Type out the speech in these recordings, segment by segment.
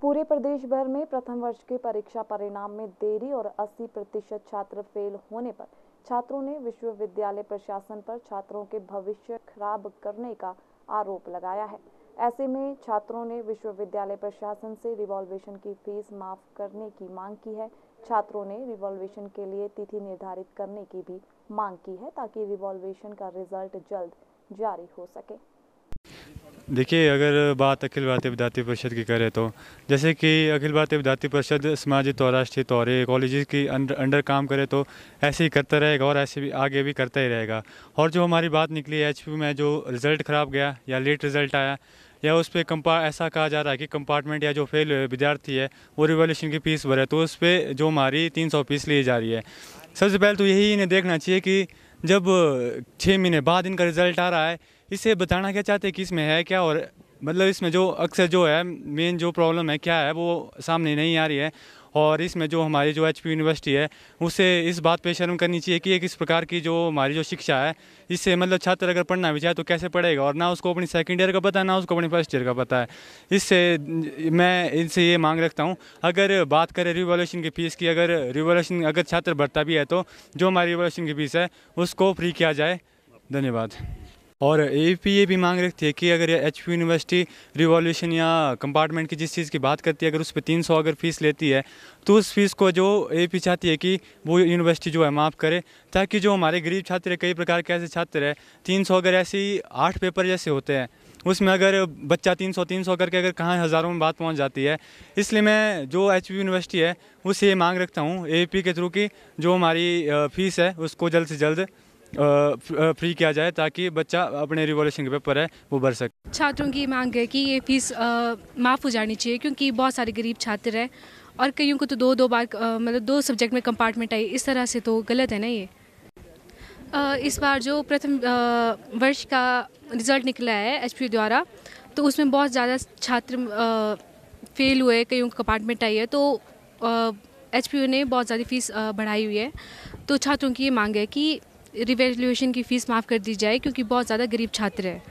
पूरे प्रदेश भर में प्रथम वर्ष के परीक्षा परिणाम में देरी और 80 प्रतिशत छात्र फेल होने पर छात्रों ने विश्वविद्यालय प्रशासन पर छात्रों के भविष्य खराब करने का आरोप लगाया है ऐसे में छात्रों ने विश्वविद्यालय प्रशासन से रिवॉल्वेशन की फीस माफ करने की मांग की है छात्रों ने रिवॉल्वेशन के लिए तिथि निर्धारित करने की भी मांग की है ताकि रिवॉल्वेशन का रिजल्ट जल्द जारी हो सके देखिए अगर बात अखिल भारतीय विद्यार्थी परिषद की करें तो जैसे कि अखिल भारतीय विद्यार्थी परिषद सामाजिक और राष्ट्रीय तौर कॉलेज की अंडर अंडर काम करे तो ऐसे ही करता रहेगा और ऐसे भी आगे भी करता ही रहेगा और जो हमारी बात निकली एच में जो रिज़ल्ट ख़राब गया या लेट रिज़ल्ट आया या उस पर कंपा ऐसा कहा जा रहा है कि कंपार्टमेंट या जो फेल विद्यार्थी है वो रिवोल्यूशन की फीस भरे तो उस पर जो हमारी तीन सौ फीस ली जा रही है सबसे पहले तो यही इन्हें देखना चाहिए कि जब छः महीने बाद इनका रिज़ल्ट आ रहा है इसे बताना क्या चाहते हैं कि इसमें है क्या और मतलब इसमें जो अक्सर जो है मेन जो प्रॉब्लम है क्या है वो सामने नहीं आ रही है और इसमें जो हमारी जो एच यूनिवर्सिटी है उसे इस बात पे शर्म करनी चाहिए कि एक इस प्रकार की जो हमारी जो शिक्षा है इससे मतलब छात्र अगर पढ़ना भी चाहे तो कैसे पढ़ेगा और ना उसको अपनी सेकेंड ईयर का पता है ना उसको अपनी फर्स्ट ईयर का पता है इससे मैं इनसे ये मांग रखता हूँ अगर बात करें रिवोल्यूशन की फ़ीस की अगर रिवोल्यूशन अगर छात्र बढ़ता भी है तो जो हमारी रिवोल्यूशन की फ़ीस है उसको फ्री किया जाए धन्यवाद और ए पी ये भी मांग रखती है कि अगर एच पी यूनिवर्सिटी रिवॉल्यूशन या कंपार्टमेंट की जिस चीज़ की बात करती है अगर उस पर तीन सौ अगर फीस लेती है तो उस फीस को जो ए पी चाहती है कि वो यूनिवर्सिटी जो है माफ़ करे ताकि जो हमारे गरीब छात्र है कई प्रकार के ऐसे छात्र है तीन सौ अगर ऐसे आठ पेपर जैसे होते हैं उसमें अगर बच्चा 300 300 करके अगर कहाँ हज़ारों में बात पहुंच जाती है इसलिए मैं जो एच यूनिवर्सिटी है उससे ये मांग रखता हूँ ए के थ्रू की जो हमारी फ़ीस है उसको जल्द से जल्द फ्री किया जाए ताकि बच्चा अपने रिवोल्यूशन के पेपर है वो भर सके छात्रों की मांग है कि ये फीस माफ़ हो जानी चाहिए क्योंकि बहुत सारे गरीब छात्र हैं और कईयों को तो दो दो बार मतलब दो सब्जेक्ट में कंपार्टमेंट आई इस तरह से तो गलत है ना ये इस बार जो प्रथम वर्ष का रिज़ल्ट निकला है एच द्वारा तो उसमें बहुत ज़्यादा छात्र फेल हुए कईयों को कंपार्टमेंट आई है तो एच ने बहुत ज़्यादा फीस बढ़ाई हुई है तो छात्रों की ये मांग है कि रिवेल्यूशन की फ़ीस माफ़ कर दी जाए क्योंकि बहुत ज़्यादा गरीब छात्र है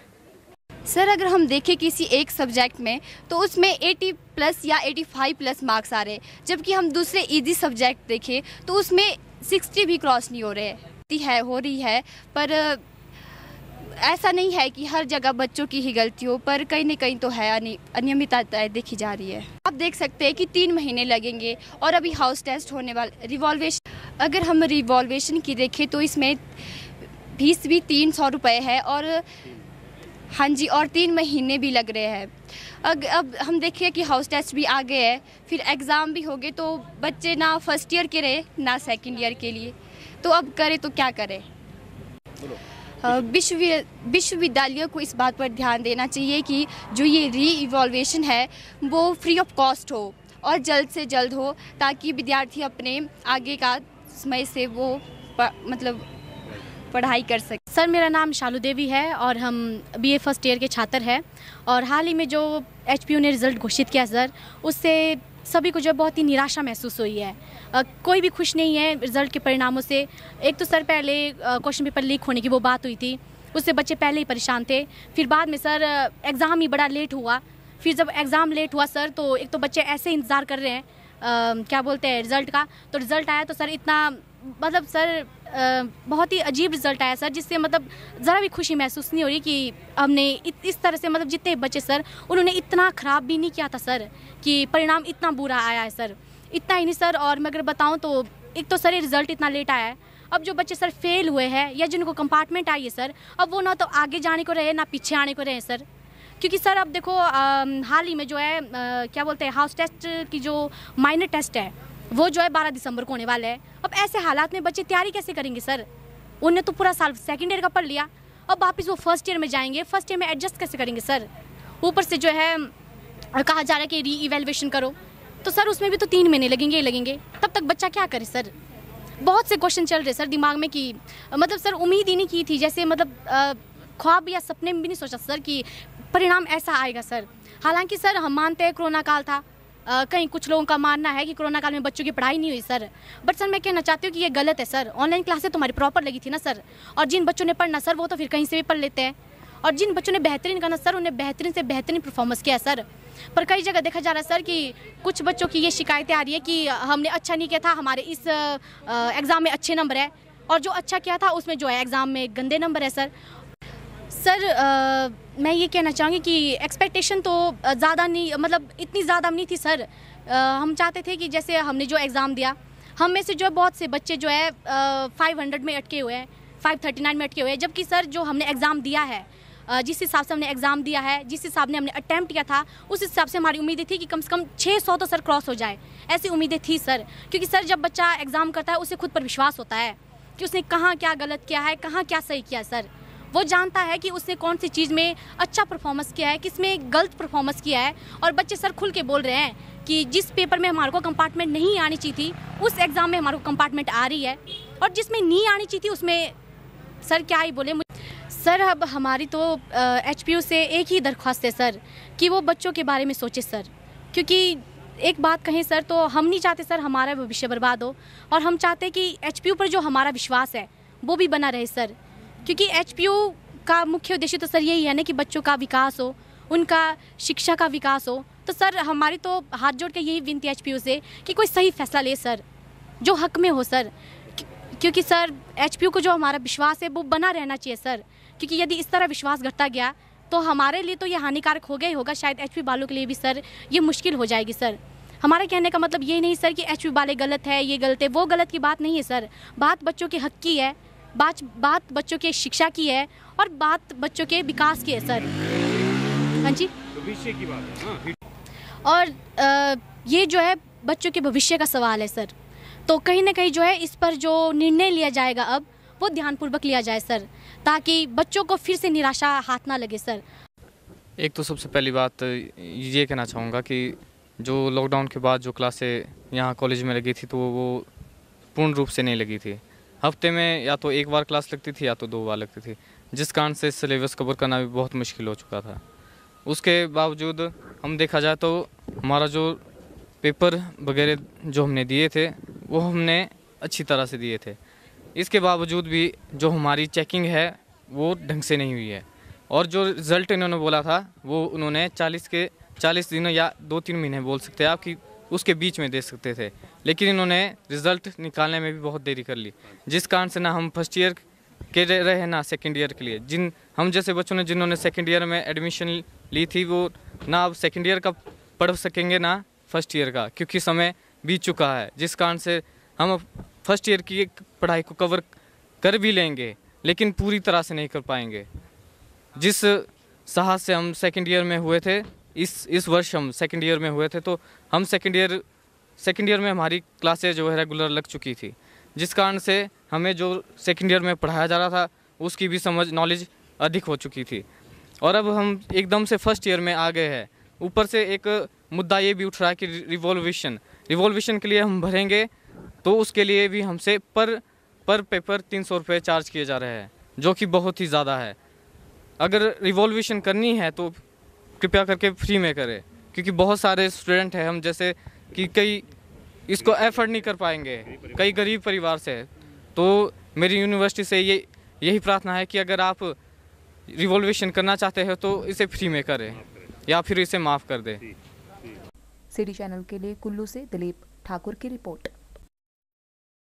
सर अगर हम देखें किसी एक सब्जेक्ट में तो उसमें 80 प्लस या 85 प्लस मार्क्स आ रहे हैं जबकि हम दूसरे इजी सब्जेक्ट देखें तो उसमें 60 भी क्रॉस नहीं हो रहे है हो रही है पर ऐसा नहीं है कि हर जगह बच्चों की ही गलती हो पर कहीं ना कहीं तो है अनियमितताएँ देखी जा रही है आप देख सकते हैं कि तीन महीने लगेंगे और अभी हाउस टेस्ट होने वाले रिवॉल्वेशन अगर हम रिवॉल्वेशन की देखें तो इसमें फीस भी तीन सौ रुपये है और हाँ जी और तीन महीने भी लग रहे हैं अग अब हम देखिए कि हाउस टेस्ट भी आ गए हैं फिर एग्ज़ाम भी हो गए तो बच्चे ना फर्स्ट ईयर के रहे ना सेकंड ईयर के लिए तो अब करें तो क्या करें विश्वविद्यालयों को इस बात पर ध्यान देना चाहिए कि जो ये री इवॉल्वेशन है वो फ्री ऑफ कॉस्ट हो और जल्द से जल्द हो ताकि विद्यार्थी अपने आगे का समय से वो मतलब पढ़ाई कर सके सर मेरा नाम शालू देवी है और हम बीए फर्स्ट ईयर के छात्र हैं और हाल ही में जो एच ने रिज़ल्ट घोषित किया सर उससे सभी को जो है बहुत ही निराशा महसूस हुई है आ, कोई भी खुश नहीं है रिज़ल्ट के परिणामों से एक तो सर पहले क्वेश्चन पेपर लीक होने की वो बात हुई थी उससे बच्चे पहले ही परेशान थे फिर बाद में सर एग्ज़ाम ही बड़ा लेट हुआ फिर जब एग्ज़ाम लेट हुआ सर तो एक तो बच्चे ऐसे इंतज़ार कर रहे हैं क्या बोलते हैं रिज़ल्ट का तो रिज़ल्ट आया तो सर इतना मतलब सर आ, बहुत ही अजीब रिज़ल्ट आया सर जिससे मतलब ज़रा भी खुशी महसूस नहीं हो रही कि हमने इस तरह से मतलब जितने बच्चे सर उन्होंने इतना ख़राब भी नहीं किया था सर कि परिणाम इतना बुरा आया है सर इतना ही नहीं सर और मैं अगर बताऊँ तो एक तो सर ये रिज़ल्ट इतना लेट आया है अब जो बच्चे सर फेल हुए हैं या जिनको कंपार्टमेंट आई है सर अब वो ना तो आगे जाने को रहे ना पीछे आने को रहे सर क्योंकि सर अब देखो हाल ही में जो है क्या बोलते हैं हाउस टेस्ट की जो माइनर टेस्ट है वो जो है बारह दिसंबर को होने वाला है अब ऐसे हालात में बच्चे तैयारी कैसे करेंगे सर उन्हें तो पूरा साल सेकेंड ईयर का पढ़ लिया अब वापस वो फर्स्ट ईयर में जाएंगे फर्स्ट ईयर में एडजस्ट कैसे करेंगे सर ऊपर से जो है कहा जा रहा है कि री इवेल्युएशन करो तो सर उसमें भी तो तीन महीने लगेंगे ही लगेंगे तब तक बच्चा क्या करे सर बहुत से क्वेश्चन चल रहे सर दिमाग में कि मतलब सर उम्मीद ही नहीं की थी जैसे मतलब आ, ख्वाब या सपने में भी नहीं सोचा सर कि परिणाम ऐसा आएगा सर हालांकि सर हम मानते हैं कोरोना काल था आ, कहीं कुछ लोगों का मानना है कि कोरोना काल में बच्चों की पढ़ाई नहीं हुई सर बट सर मैं कहना चाहती हूँ कि ये गलत है सर ऑनलाइन क्लासेस तुम्हारी प्रॉपर लगी थी ना सर और जिन बच्चों ने पढ़ना सर वो तो फिर कहीं से भी पढ़ लेते हैं और जिन बच्चों ने बेहतरीन करना सर उन्हें बेहतरीन से बेहतरीन परफॉर्मेंस किया सर पर कई जगह देखा जा रहा है सर कि कुछ बच्चों की ये शिकायतें आ रही है कि हमने अच्छा नहीं किया था हमारे इस एग्ज़ाम में अच्छे नंबर है और जो अच्छा किया था उसमें जो है एग्ज़ाम में गंदे नंबर है सर सर आ, मैं ये कहना चाहूँगी कि एक्सपेक्टेशन तो ज़्यादा नहीं मतलब इतनी ज़्यादा नहीं थी सर आ, हम चाहते थे कि जैसे हमने जो एग्ज़ाम दिया हम में से जो है बहुत से बच्चे जो है फाइव हंड्रेड में अटके हुए हैं फाइव थर्टी नाइन में अटके हुए हैं जबकि सर जो हमने एग्ज़ाम दिया है जिस हिसाब से हमने एग्ज़ाम दिया है जिस हिसाब ने हमने अटैम्प्ट किया था उस हिसाब से हमारी उम्मीदें थी कि कम से कम 600 तो सर क्रॉस हो जाए ऐसी उम्मीदें थी सर क्योंकि सर जब बच्चा एग्ज़ाम करता है उसे खुद पर विश्वास होता है कि उसने कहाँ क्या गलत किया है कहाँ क्या सही किया सर वो जानता है कि उसने कौन सी चीज़ में अच्छा परफॉर्मेंस किया है किस में गलत परफॉर्मेंस किया है और बच्चे सर खुल के बोल रहे हैं कि जिस पेपर में हमारे को कंपार्टमेंट नहीं आनी चाहिए थी उस एग्ज़ाम में हमारे को कंपार्टमेंट आ रही है और जिसमें नहीं आनी चाहिए थी उसमें सर क्या ही बोले सर अब हमारी तो एच से एक ही दरख्वास्त है सर कि वो बच्चों के बारे में सोचे सर क्योंकि एक बात कहें सर तो हम नहीं चाहते सर हमारा भविष्य बर्बाद हो और हम चाहते कि एच पर जो हमारा विश्वास है वो भी बना रहे सर क्योंकि एच का मुख्य उद्देश्य तो सर यही है ना कि बच्चों का विकास हो उनका शिक्षा का विकास हो तो सर हमारी तो हाथ जोड़ के यही विनती एच से कि कोई सही फैसला ले सर जो हक में हो सर क्योंकि सर एच को जो हमारा विश्वास है वो बना रहना चाहिए सर क्योंकि यदि इस तरह विश्वास घटता गया तो हमारे लिए तो ये हानिकारक हो गया ही होगा शायद एच बालों के लिए भी सर ये मुश्किल हो जाएगी सर हमारे कहने का मतलब ये नहीं सर कि एच वाले गलत है ये गलत है वो गलत की बात नहीं है सर बात बच्चों के हक की है बात बात बच्चों के शिक्षा की है और बात बच्चों के विकास की है सर हाँ जी भविष्य की बात है हाँ। और आ, ये जो है बच्चों के भविष्य का सवाल है सर तो कहीं ना कहीं जो है इस पर जो निर्णय लिया जाएगा अब वो ध्यानपूर्वक लिया जाए सर ताकि बच्चों को फिर से निराशा हाथ ना लगे सर एक तो सबसे पहली बात ये कहना चाहूँगा कि जो लॉकडाउन के बाद जो क्लासें यहाँ कॉलेज में लगी थी तो वो पूर्ण रूप से नहीं लगी थी हफ्ते में या तो एक बार क्लास लगती थी या तो दो बार लगती थी जिस कारण से सिलेबस कवर करना भी बहुत मुश्किल हो चुका था उसके बावजूद हम देखा जाए तो हमारा जो पेपर वगैरह जो हमने दिए थे वो हमने अच्छी तरह से दिए थे इसके बावजूद भी जो हमारी चेकिंग है वो ढंग से नहीं हुई है और जो रिज़ल्ट इन्होंने बोला था वो उन्होंने 40 के 40 दिनों या दो तीन महीने बोल सकते हैं आपकी उसके बीच में दे सकते थे लेकिन इन्होंने रिजल्ट निकालने में भी बहुत देरी कर ली जिस कारण से ना हम फर्स्ट ईयर के रहे ना सेकेंड ईयर के लिए जिन हम जैसे बच्चों ने जिन्होंने सेकेंड ईयर में एडमिशन ली थी वो ना अब सेकेंड ईयर का पढ़ सकेंगे ना फर्स्ट ईयर का क्योंकि समय बीत चुका है जिस कारण से हम फर्स्ट ईयर की पढ़ाई को कवर कर भी लेंगे लेकिन पूरी तरह से नहीं कर पाएंगे जिस साहस से हम सेकेंड ईयर में हुए थे इस इस वर्ष हम सेकेंड ईयर में हुए थे तो हम सेकेंड ईयर सेकेंड ईयर में हमारी क्लासेज जो है रेगुलर लग चुकी थी जिस कारण से हमें जो सेकेंड ईयर में पढ़ाया जा रहा था उसकी भी समझ नॉलेज अधिक हो चुकी थी और अब हम एकदम से फर्स्ट ईयर में आ गए हैं ऊपर से एक मुद्दा ये भी उठ रहा है कि रिवॉल्यूशन रिवॉल्यूशन के लिए हम भरेंगे तो उसके लिए भी हमसे पर पर पेपर तीन सौ रुपये चार्ज किए जा रहे हैं जो कि बहुत ही ज़्यादा है अगर रिवॉल्यूशन करनी है तो कृपया करके फ्री में करें क्योंकि बहुत सारे स्टूडेंट हैं हम जैसे कि कई इसको एफर्ड नहीं कर पाएंगे कई गरीब परिवार से तो मेरी यूनिवर्सिटी से ये यही प्रार्थना है कि अगर आप रिवॉल्यूशन करना चाहते हैं तो इसे फ्री में करें या फिर इसे माफ़ कर दें सिटी चैनल के लिए कुल्लू से दिलीप ठाकुर की रिपोर्ट